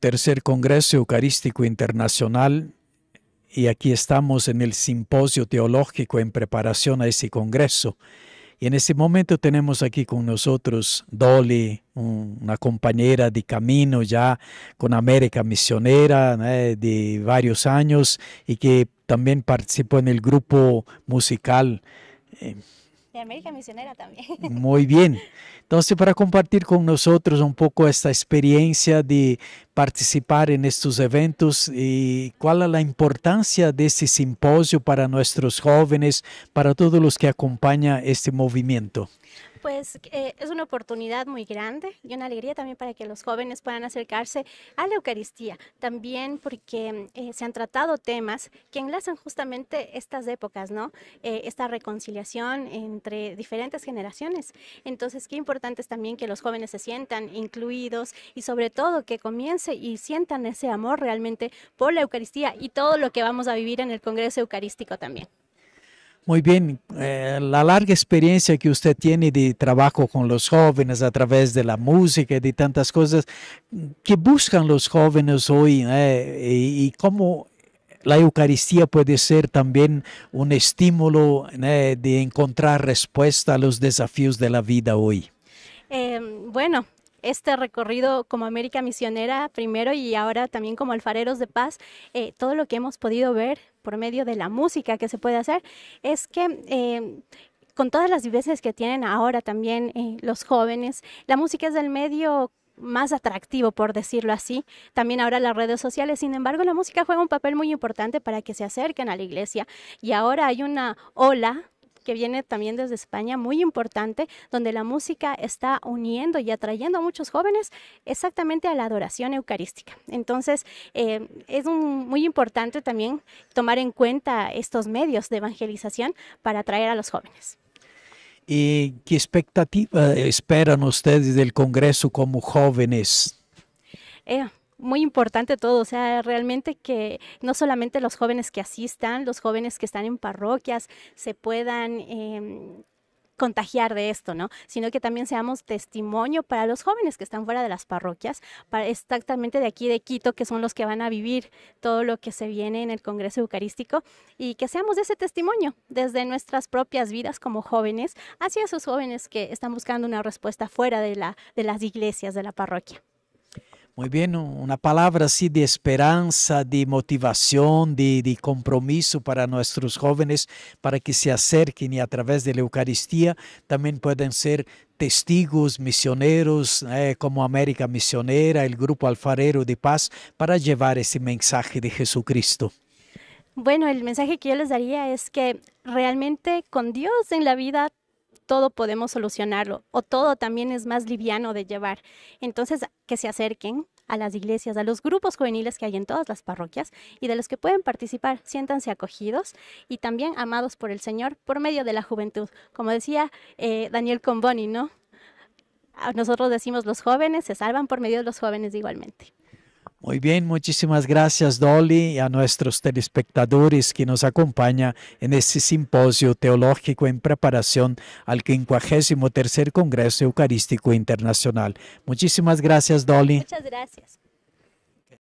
tercer Congreso Eucarístico Internacional y aquí estamos en el simposio teológico en preparación a ese congreso. Y en ese momento tenemos aquí con nosotros Dolly, una compañera de camino ya con América Misionera eh, de varios años y que también participó en el grupo musical. Eh, de América Misionera también. Muy bien. Entonces, para compartir con nosotros un poco esta experiencia de participar en estos eventos y cuál es la importancia de este simposio para nuestros jóvenes, para todos los que acompañan este movimiento. Pues eh, es una oportunidad muy grande y una alegría también para que los jóvenes puedan acercarse a la Eucaristía, también porque eh, se han tratado temas que enlazan justamente estas épocas, ¿no? Eh, esta reconciliación entre diferentes generaciones. Entonces, qué importante es también que los jóvenes se sientan incluidos y sobre todo que comiencen y sientan ese amor realmente por la Eucaristía y todo lo que vamos a vivir en el Congreso Eucarístico también. Muy bien, eh, la larga experiencia que usted tiene de trabajo con los jóvenes a través de la música y de tantas cosas, ¿qué buscan los jóvenes hoy eh? y, cómo la Eucaristía puede ser también un estímulo eh, de encontrar respuesta a los desafíos de la vida hoy? bueno, este recorrido como América Misionera primero y ahora también como Alfareros de Paz, eh, todo lo que hemos podido ver por medio de la música que se puede hacer es que... Eh, con todas las vivencias que tienen ahora también eh, los jóvenes, la música es del medio más atractivo, por decirlo así. También ahora las redes sociales, sin embargo, la música juega un papel muy importante para que se acerquen a la iglesia y ahora hay una ola que viene también desde España, muy importante, donde la música está uniendo y atrayendo a muchos jóvenes exactamente a la adoración eucarística. Entonces, eh, es muy importante también tomar en cuenta estos medios de evangelización para atraer a los jóvenes. ¿Y qué expectativa esperan ustedes del Congreso como jóvenes? Eh, muy importante todo, o sea, realmente que no solamente los jóvenes que asistan, los jóvenes que están en parroquias se puedan... Em, contagiar de esto, ¿no? Sino que también seamos testimonio para los jóvenes que están fuera de las parroquias, para exactamente de aquí de Quito, que son los que van a vivir todo lo que se viene en el Congreso Eucarístico, y que seamos de ese testimonio desde nuestras propias vidas como jóvenes hacia esos jóvenes que están buscando una respuesta fuera de, la, de las iglesias, de la parroquia. Muy bien, una palabra así de esperanza, de motivación, de, compromiso para nuestros jóvenes, para que se acerquen y a través de la Eucaristía también pueden ser testigos, misioneros, eh, como América Misionera, el Grupo Alfarero de Paz, para llevar ese mensaje de Jesucristo. Bueno, el mensaje que yo les daría es que realmente con Dios en la vida todo podemos solucionarlo o todo también es más liviano de llevar. Entonces, que se acerquen a las iglesias, a los grupos juveniles que hay en todas las parroquias y de los que pueden participar, siéntanse acogidos y también amados por el Señor por medio de la juventud. Como decía eh, Daniel Comboni, ¿no? Nosotros decimos los jóvenes se salvan por medio de los jóvenes igualmente. Muy bien, muchísimas gracias Dolly y a nuestros telespectadores que nos acompañan en este simposio teológico en preparación al 53 Congreso Eucarístico Internacional. Muchísimas gracias Dolly. Muchas gracias.